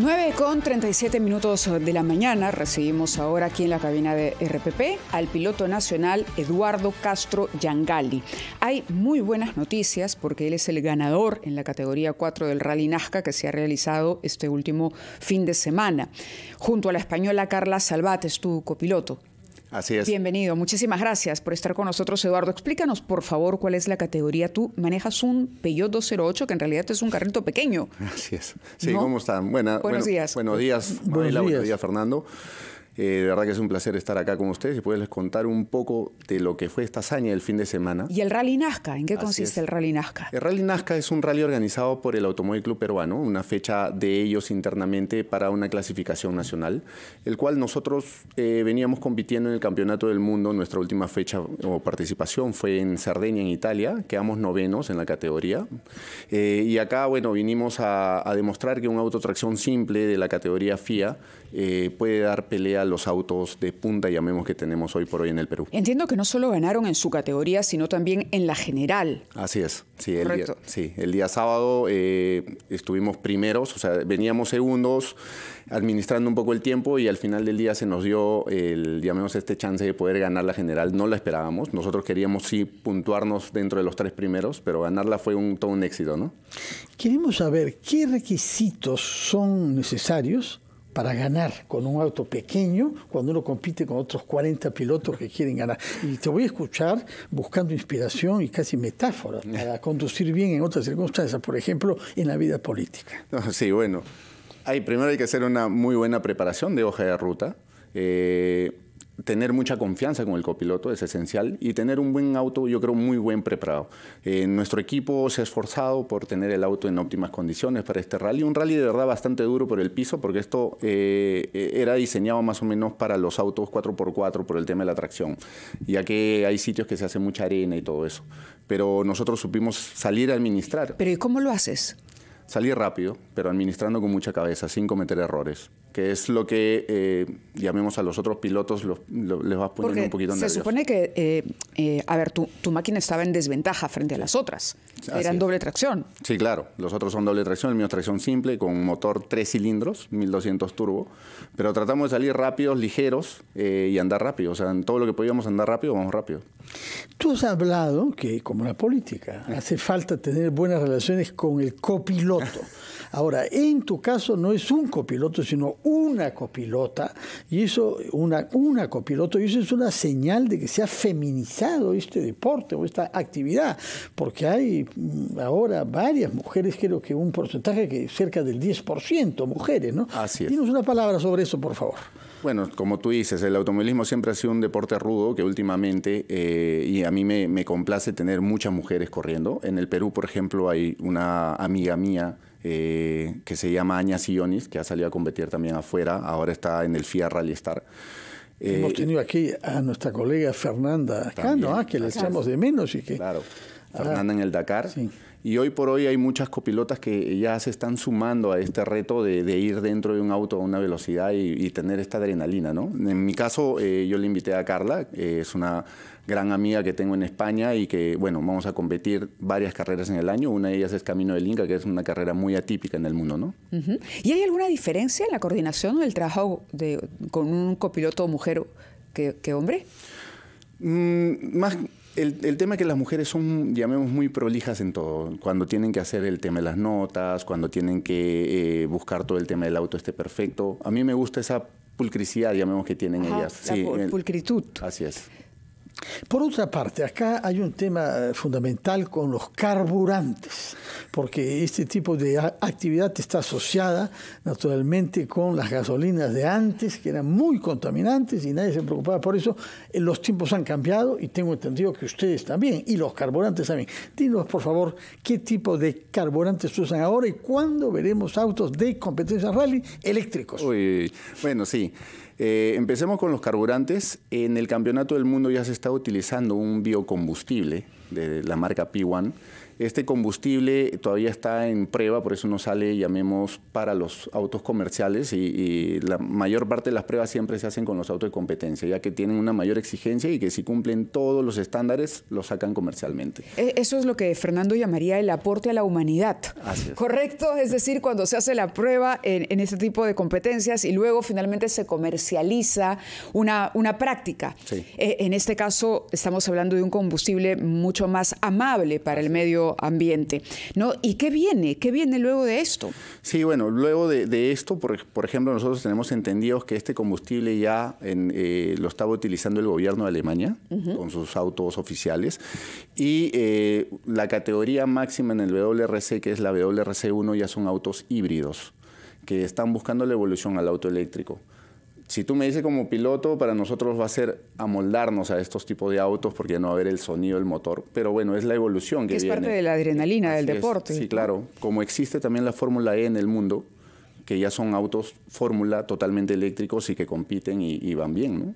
9.37 con 37 minutos de la mañana recibimos ahora aquí en la cabina de RPP al piloto nacional Eduardo Castro Yangali. Hay muy buenas noticias porque él es el ganador en la categoría 4 del Rally Nazca que se ha realizado este último fin de semana. Junto a la española Carla Salvat tu copiloto. Así es. Bienvenido, muchísimas gracias por estar con nosotros, Eduardo. Explícanos, por favor, cuál es la categoría. Tú manejas un Peugeot 208, que en realidad es un carrito pequeño. Así es. Sí, ¿cómo están? buenos, días. buenos días. Buenos buenos días, Fernando. Eh, de verdad que es un placer estar acá con ustedes y poderles contar un poco de lo que fue esta hazaña del fin de semana. ¿Y el Rally Nazca? ¿En qué consiste el Rally Nazca? El Rally Nazca es un rally organizado por el Automóvil Club Peruano, una fecha de ellos internamente para una clasificación nacional, el cual nosotros eh, veníamos compitiendo en el Campeonato del Mundo. Nuestra última fecha o participación fue en Sardenia, en Italia. Quedamos novenos en la categoría. Eh, y acá, bueno, vinimos a, demostrar que un autotracción simple de la categoría FIA puede dar pelea al los autos de punta, llamemos que tenemos hoy por hoy en el Perú. Entiendo que no solo ganaron en su categoría, sino también en la general. Así es, sí, el, día, sábado eh, estuvimos primeros, o sea, veníamos segundos, administrando un poco el tiempo y al final del día se nos dio, el, llamemos este chance de poder ganar la general, no la esperábamos, nosotros queríamos sí puntuarnos dentro de los tres primeros, pero ganarla fue todo un éxito, ¿no? Queremos saber qué requisitos son necesarios para ganar con un auto pequeño cuando uno compite con otros 40 pilotos que quieren ganar. Y te voy a escuchar buscando inspiración y casi metáforas para conducir bien en otras circunstancias, por ejemplo, en la vida política. Sí, bueno. Hay, primero hay que hacer una muy buena preparación de hoja de ruta. Eh, tener mucha confianza con el copiloto es esencial y tener un buen auto, yo creo, muy buen preparado. Eh, nuestro equipo se ha esforzado por tener el auto en óptimas condiciones para este rally. Un rally de verdad bastante duro por el piso, porque esto eh, era diseñado más o menos para los autos 4x4 por el tema de la tracción, ya que hay sitios que se hace mucha arena y todo eso. Pero nosotros supimos salir a administrar. ¿Pero y cómo lo haces? Salir rápido, pero administrando con mucha cabeza, sin cometer errores que es lo que eh, llamemos a los otros pilotos, les vas poniendo un poquito en Se supone que, eh, eh, a ver, tu, máquina estaba en desventaja frente a las otras. Eran doble tracción. Sí, claro. Los otros son doble tracción, el mío es tracción simple, con un motor tres cilindros, 1200 turbo. Pero tratamos de salir rápidos, ligeros y andar rápido. O sea, en todo lo que podíamos andar rápido, vamos rápido. Tú has hablado que, como la política, hace falta tener buenas relaciones con el copiloto. Ahora, en tu caso no es un copiloto, sino una copilota, y eso, una, una copiloto, y eso es una señal de que se ha feminizado este deporte o esta actividad, porque hay mm, ahora varias mujeres, creo que un porcentaje que cerca del 10%, mujeres, ¿no? Así es. Dinos una palabra sobre eso, por favor. Bueno, como tú dices, el automovilismo siempre ha sido un deporte rudo que últimamente, eh, y a mí me, me complace tener muchas mujeres corriendo. En el Perú, por ejemplo, hay una amiga mía eh, que se llama Aña Sionis que ha salido a competir también afuera, ahora está en el FIA Rally Star. Hemos eh, tenido aquí a nuestra colega Fernanda Cano, ah, que le echamos de menos y que claro. Fernanda en el Dakar. Y hoy por hoy hay muchas copilotas que ya se están sumando a este reto de, ir dentro de un auto a una velocidad y, tener esta adrenalina, ¿no? En mi caso, eh, yo le invité a Carla, es una gran amiga que tengo en España y que, bueno, vamos a competir varias carreras en el año. Una de ellas es Camino del Inca, que es una carrera muy atípica en el mundo, ¿no? ¿Y hay alguna diferencia en la coordinación o el trabajo con un copiloto mujer que, hombre? Mm, más el, tema es que las mujeres son, llamemos, muy prolijas en todo. Cuando tienen que hacer el tema de las notas, cuando tienen que eh, buscar todo el tema del auto esté perfecto. A mí me gusta esa pulcricidad, llamemos, que tienen ellas. sí, pulcritud. así es. Por otra parte, acá hay un tema eh, fundamental con los carburantes, porque este tipo de actividad está asociada naturalmente con las gasolinas de antes, que eran muy contaminantes y nadie se preocupaba por eso. Eh, los tiempos han cambiado y tengo entendido que ustedes también, y los carburantes también. Dinos, por favor, qué tipo de carburantes usan ahora y cuándo veremos autos de competencia rally eléctricos. Uy, bueno, sí. Eh, empecemos con los carburantes. En el Campeonato del Mundo ya se está utilizando un biocombustible de la marca P1. Este combustible todavía está en prueba, por eso no sale, llamemos, para los autos comerciales y, la mayor parte de las pruebas siempre se hacen con los autos de competencia, ya que tienen una mayor exigencia y que si cumplen todos los estándares, lo sacan comercialmente. E, eso es lo que Fernando llamaría el aporte a la humanidad. Correcto, es decir, cuando se hace la prueba en, este tipo de competencias y luego finalmente se comercializa una, una práctica. E, en este caso estamos hablando de un combustible mucho más amable para el medio ambiente. ¿no? ¿Y qué viene? ¿Qué viene luego de esto? Sí, bueno, luego de, esto, por, ejemplo, nosotros tenemos entendidos que este combustible ya eh, lo estaba utilizando el gobierno de Alemania con sus autos oficiales y eh, la categoría máxima en el WRC, que es la WRC1, ya son autos híbridos que están buscando la evolución al auto eléctrico si tú me dices como piloto, para nosotros va a ser amoldarnos a estos tipos de autos porque no va a haber el sonido del motor. Pero bueno, es la evolución que, que es parte de la adrenalina eh, del deporte. Sí, claro. Como existe también la Fórmula E en el mundo, que ya son autos Fórmula totalmente eléctricos y que compiten y van bien, ¿no?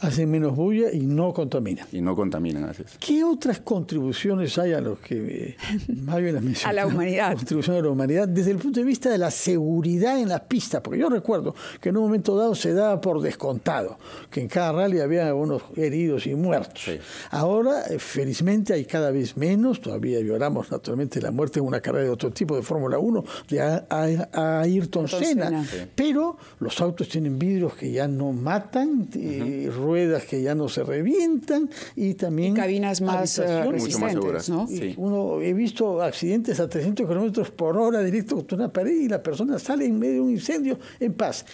Hacen menos bulla y no contaminan. Y no contaminan, así ¿Qué otras contribuciones hay a los que eh, A la humanidad. Contribución a la humanidad desde el punto de vista de la seguridad en las pistas, porque yo recuerdo que en un momento dado se daba por descontado que en cada rally había unos heridos y muertos. Ahora, eh, felizmente, hay cada vez menos, todavía lloramos naturalmente la muerte en una carrera de otro tipo de Fórmula 1 de a, Ayrton, Senna, pero los autos tienen vidrios que ya no matan. Eh, ruedas que ya no se revientan y también... cabinas más eh, resistentes, Uno, he visto accidentes a 300 kilómetros por hora directo contra una pared y la persona sale en medio de un incendio en paz.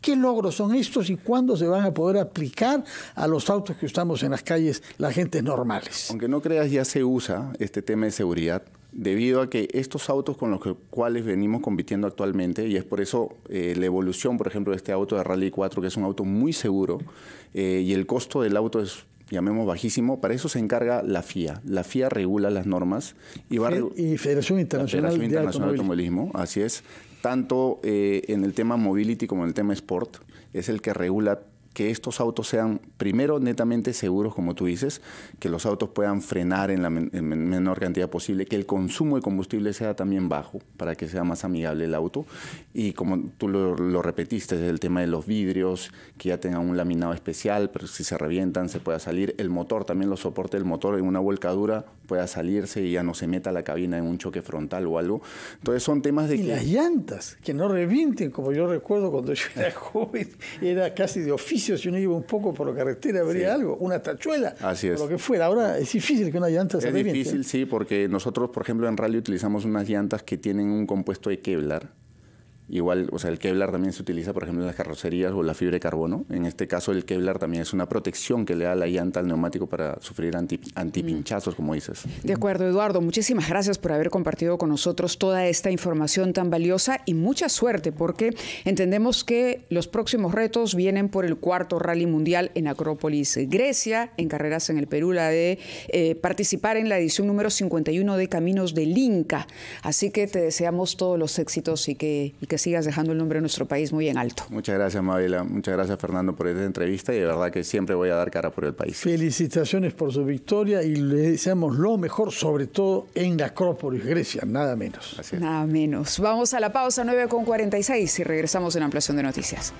¿Qué logros son estos y cuándo se van a poder aplicar a los autos que usamos en las calles, la gente normales? Aunque no creas, ya se usa este tema de seguridad debido a que estos autos con los cuales venimos compitiendo actualmente, y es por eso eh, la evolución, por ejemplo, de este auto de Rally 4, que es un auto muy seguro, eh, y el costo del auto es llamemos bajísimo, para eso se encarga la FIA. La FIA regula las normas y y Federación Internacional, Federación Internacional de Automovilismo. así es, tanto eh, en el tema mobility como en el tema sport, es el que regula que estos autos sean, primero, netamente seguros, como tú dices, que los autos puedan frenar en la menor cantidad posible, que el consumo de combustible sea también bajo, para que sea más amigable el auto. Y como tú lo, lo repetiste, el tema de los vidrios, que ya tengan un laminado especial, pero si se revientan se pueda salir. El motor también lo soporte, el motor en una volcadura pueda salirse y ya no se meta la cabina en un choque frontal o algo. Entonces son temas de... Y las llantas, que no revienten, como yo recuerdo cuando yo era joven, era casi de oficio si uno iba un poco por la carretera, habría algo, una tachuela, Así lo que fuera. Ahora es difícil que una llanta se Es difícil, sí, porque nosotros, por ejemplo, en rally utilizamos unas llantas que tienen un compuesto de Kevlar Igual, o sea, el Kevlar también se utiliza, por ejemplo, en las carrocerías o la fibra de carbono. En este caso, el Kevlar también es una protección que le da la llanta al neumático para sufrir antipinchazos, como dices. De acuerdo, Eduardo. Muchísimas gracias por haber compartido con nosotros toda esta información tan valiosa y mucha suerte, porque entendemos que los próximos retos vienen por el cuarto rally mundial en Acrópolis, Grecia, en carreras en el Perú, la de eh, participar en la edición número 51 de Caminos del Inca. Así que te deseamos todos los éxitos y que, y que sigas dejando el nombre de nuestro país muy en alto. Muchas gracias, Mabela. Muchas gracias, Fernando, por esta entrevista y de verdad que siempre voy a dar cara por el país. Felicitaciones por su victoria y le deseamos lo mejor, sobre todo en la Acrópolis, Grecia, nada menos. Nada menos. Vamos a la pausa 9 con 46 y regresamos en Ampliación de Noticias.